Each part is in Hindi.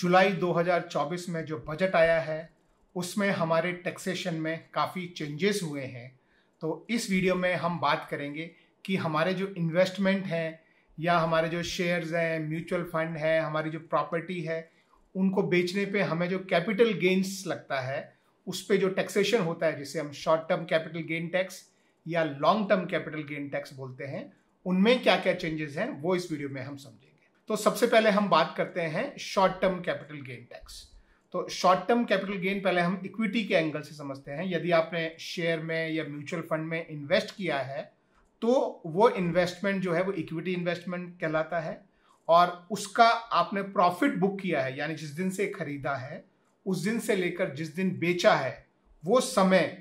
जुलाई 2024 में जो बजट आया है उसमें हमारे टैक्सेशन में काफ़ी चेंजेस हुए हैं तो इस वीडियो में हम बात करेंगे कि हमारे जो इन्वेस्टमेंट हैं या हमारे जो शेयर्स हैं म्यूचुअल फंड हैं हमारी जो प्रॉपर्टी है उनको बेचने पे हमें जो कैपिटल गेंस लगता है उस पर जो टैक्सेशन होता है जिसे हम short term capital gain tax या long term capital gain tax बोलते हैं उनमें क्या क्या चेंजेस हैं वो इस वीडियो में हम समझेंगे तो सबसे पहले हम बात करते हैं short term capital gain tax तो शॉर्ट टर्म कैपिटल गेन पहले हम इक्विटी के एंगल से समझते हैं यदि आपने शेयर में या म्यूचुअल फंड में इन्वेस्ट किया है तो वो इन्वेस्टमेंट जो है वो इक्विटी इन्वेस्टमेंट कहलाता है और उसका आपने प्रॉफिट बुक किया है यानी जिस दिन से खरीदा है उस दिन से लेकर जिस दिन बेचा है वो समय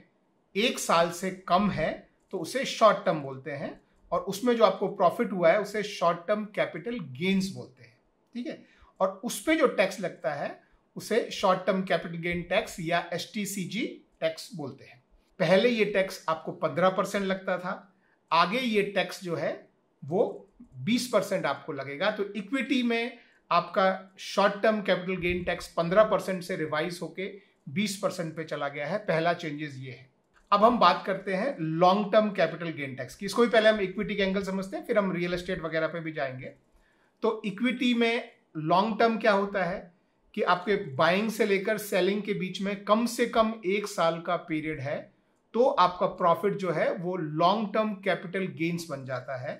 एक साल से कम है तो उसे शॉर्ट टर्म बोलते हैं और उसमें जो आपको प्रॉफिट हुआ है उसे शॉर्ट टर्म कैपिटल गेन्स बोलते हैं ठीक है और उस पर जो टैक्स लगता है उसे short term capital gain tax या एस टैक्स बोलते हैं पहले ये टैक्स आपको पंद्रह परसेंट लगता था आगे ये टैक्स जो है वो बीस परसेंट आपको लगेगा तो इक्विटी में आपका short term capital gain tax पंद्रह परसेंट से रिवाइज होके बीस परसेंट पे चला गया है पहला चेंजेस ये है अब हम बात करते हैं long term capital gain tax की इसको भी पहले हम इक्विटी के एंगल समझते हैं फिर हम रियल एस्टेट वगैरह पे भी जाएंगे तो इक्विटी में लॉन्ग टर्म क्या होता है कि आपके बाइंग से लेकर सेलिंग के बीच में कम से कम एक साल का पीरियड है तो आपका प्रॉफिट जो है वो लॉन्ग टर्म कैपिटल गेन्स बन जाता है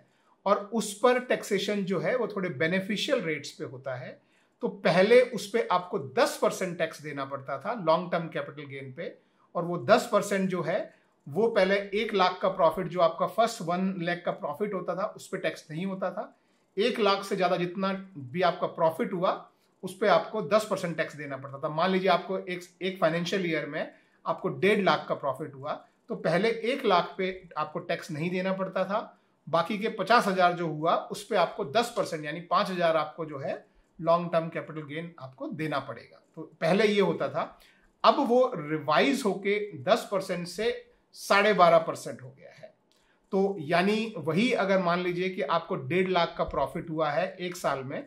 और उस पर टैक्सेशन जो है वो थोड़े बेनिफिशियल रेट्स पे होता है तो पहले उस पर आपको 10 परसेंट टैक्स देना पड़ता था लॉन्ग टर्म कैपिटल गेन पे और वो दस परसेंट जो है वो पहले एक लाख का प्रॉफिट जो आपका फर्स्ट वन लैख का प्रॉफिट होता था उस पर टैक्स नहीं होता था एक लाख से ज़्यादा जितना भी आपका प्रॉफिट हुआ उस पर आपको दस परसेंट टैक्स देना पड़ता था मान लीजिए आपको एक एक फाइनेंशियल ईयर में आपको डेढ़ लाख का प्रॉफिट हुआ तो पहले एक लाख पे आपको टैक्स नहीं देना पड़ता था बाकी के पचास हज़ार जो हुआ उस पर आपको दस परसेंट यानी पाँच हज़ार आपको जो है लॉन्ग टर्म कैपिटल गेन आपको देना पड़ेगा तो पहले ये होता था अब वो रिवाइज होके 10 परसेंट से साढ़े बारह परसेंट हो गया है तो यानी वही अगर मान लीजिए कि आपको डेढ़ लाख का प्रॉफिट हुआ है एक साल में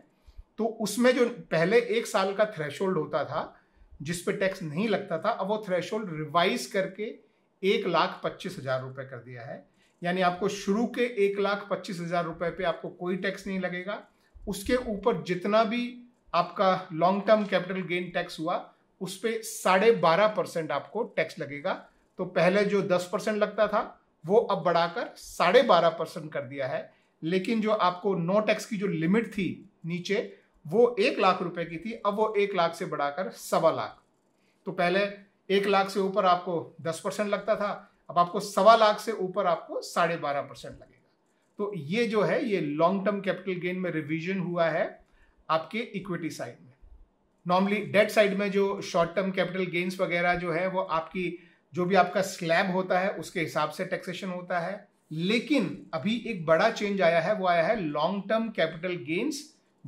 तो उसमें जो पहले एक साल का थ्रेशोल्ड होता था जिस पे टैक्स नहीं लगता था अब वो थ्रेशोल्ड रिवाइज करके एक लाख पच्चीस हजार रुपये कर दिया है यानी आपको शुरू के एक लाख पच्चीस हजार रुपये पे आपको कोई टैक्स नहीं लगेगा उसके ऊपर जितना भी आपका long term capital gain tax हुआ उस पर साढ़े बारह परसेंट आपको टैक्स लगेगा तो पहले जो दस परसेंट लगता था वो अब बढ़ाकर साढ़े बारह परसेंट कर दिया है लेकिन जो आपको नो टैक्स की जो लिमिट थी नीचे वो एक लाख रुपए की थी अब वो एक लाख से बढ़ाकर सवा लाख तो पहले एक लाख से ऊपर आपको दस परसेंट लगता था अब आपको सवा लाख से ऊपर आपको साढ़े बारह परसेंट लगेगा तो ये जो है ये लॉन्ग टर्म कैपिटल गेन में रिवीजन हुआ है आपके equity side normally debt side में जो शॉर्ट टर्म कैपिटल गेन्स वगैरह जो है वो आपकी जो भी आपका स्लैब होता है उसके हिसाब से टैक्सेशन होता है लेकिन अभी एक बड़ा चेंज आया है वो आया है लॉन्ग टर्म कैपिटल गेन्स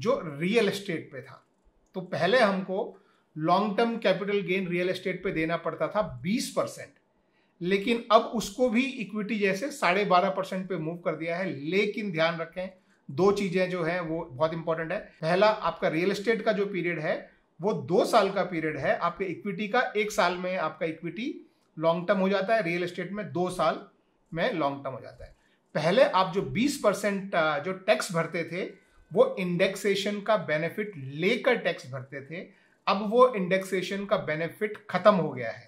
जो रियल एस्टेट पे था तो पहले हमको long term capital gain real estate पे देना पड़ता था 20 परसेंट लेकिन अब उसको भी इक्विटी जैसे साढ़े बारह परसेंट पे मूव कर दिया है लेकिन ध्यान रखें दो चीज़ें जो है वो बहुत इंपॉर्टेंट है पहला आपका रियल एस्टेट का जो पीरियड है वो दो साल का पीरियड है आपके इक्विटी का एक साल में आपका इक्विटी लॉन्ग टर्म हो जाता है रियल एस्टेट में दो साल में लॉन्ग टर्म हो जाता है पहले आप जो 20 परसेंट जो टैक्स भरते थे वो इंडेक्सेशन का बेनिफिट लेकर टैक्स भरते थे अब वो इंडेक्सेशन का बेनिफिट खत्म हो गया है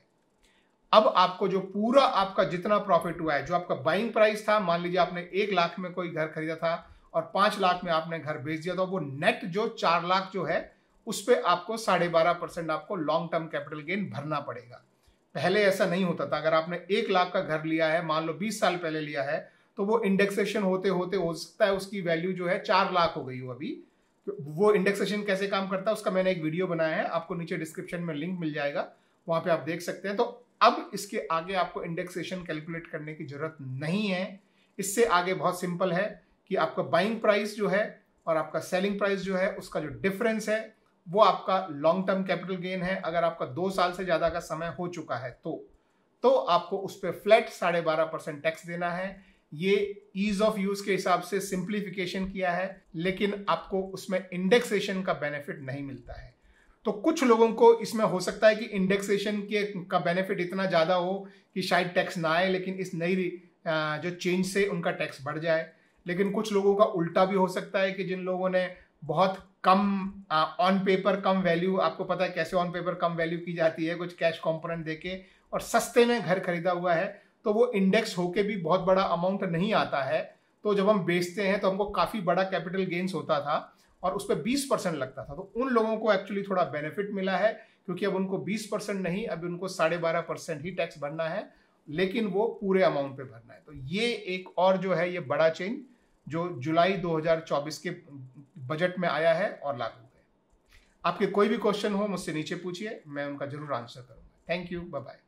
अब आपको जो पूरा आपका जितना प्रॉफिट हुआ है जो आपका बाइंग प्राइस था मान लीजिए आपने एक लाख में कोई घर खरीदा था और पांच लाख में आपने घर बेच दिया था वो नेट जो चार लाख जो है उस पर आपको साढ़े बारह परसेंट आपको लॉन्ग टर्म कैपिटल गेन भरना पड़ेगा पहले ऐसा नहीं होता था अगर आपने एक लाख का घर लिया है मान लो बीस साल पहले लिया है तो वो इंडेक्सेशन होते होते हो सकता है उसकी वैल्यू जो है चार लाख हो गई हो अभी तो वो इंडेक्सेशन कैसे काम करता है उसका मैंने एक वीडियो बनाया है आपको नीचे डिस्क्रिप्शन में लिंक मिल जाएगा वहां पे आप देख सकते हैं तो अब इसके आगे आपको इंडेक्सेशन कैलकुलेट करने की जरूरत नहीं है इससे आगे बहुत सिंपल है कि आपका बाइंग प्राइस जो है और आपका सेलिंग प्राइस जो है उसका जो डिफरेंस है वो आपका लॉन्ग टर्म कैपिटल गेन है अगर आपका दो साल से ज़्यादा का समय हो चुका है तो तो आपको उस पर फ्लैट साढ़े बारह परसेंट टैक्स देना है ये ईज ऑफ यूज के हिसाब से सिंप्लीफिकेशन किया है लेकिन आपको उसमें इंडेक्सेशन का बेनिफिट नहीं मिलता है तो कुछ लोगों को इसमें हो सकता है कि इंडेक्सेशन के का बेनिफिट इतना ज़्यादा हो कि शायद टैक्स ना आए लेकिन इस नई जो चेंज से उनका टैक्स बढ़ जाए लेकिन कुछ लोगों का उल्टा भी हो सकता है कि जिन लोगों ने बहुत कम ऑन पेपर कम वैल्यू आपको पता है कैसे ऑन पेपर कम वैल्यू की जाती है कुछ कैश दे के और सस्ते में घर खरीदा हुआ है तो वो इंडेक्स होके भी बहुत बड़ा अमाउंट नहीं आता है तो जब हम बेचते हैं तो हमको काफ़ी बड़ा कैपिटल गेंस होता था और उस पर बीस परसेंट लगता था तो उन लोगों को एक्चुअली थोड़ा बेनिफिट मिला है क्योंकि अब उनको बीस परसेंट नहीं अभी उनको साढ़े बारह परसेंट ही टैक्स भरना है लेकिन वो पूरे अमाउंट पे भरना है तो ये एक और जो है ये बड़ा चेंज जो जुलाई 2024 के बजट में आया है और लागू है आपके कोई भी क्वेश्चन हो मुझसे नीचे पूछिए मैं उनका जरूर आंसर करूंगा थैंक यू बाय